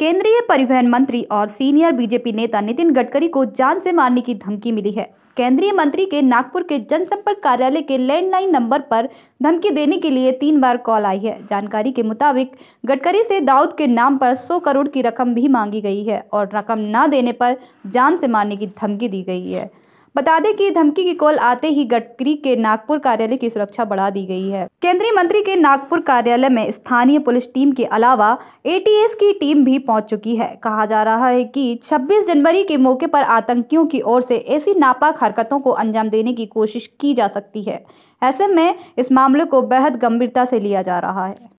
केंद्रीय परिवहन मंत्री और सीनियर बीजेपी नेता नितिन गडकरी को जान से मारने की धमकी मिली है केंद्रीय मंत्री के नागपुर के जनसंपर्क कार्यालय के लैंडलाइन नंबर पर धमकी देने के लिए तीन बार कॉल आई है जानकारी के मुताबिक गडकरी से दाऊद के नाम पर 100 करोड़ की रकम भी मांगी गई है और रकम न देने पर जान से मारने की धमकी दी गई है बता दें कि धमकी की कॉल आते ही गडकरी के नागपुर कार्यालय की सुरक्षा बढ़ा दी गई है केंद्रीय मंत्री के नागपुर कार्यालय में स्थानीय पुलिस टीम के अलावा एटीएस की टीम भी पहुंच चुकी है कहा जा रहा है कि 26 जनवरी के मौके पर आतंकियों की ओर से ऐसी नापाक हरकतों को अंजाम देने की कोशिश की जा सकती है ऐसे में इस मामले को बेहद गंभीरता से लिया जा रहा है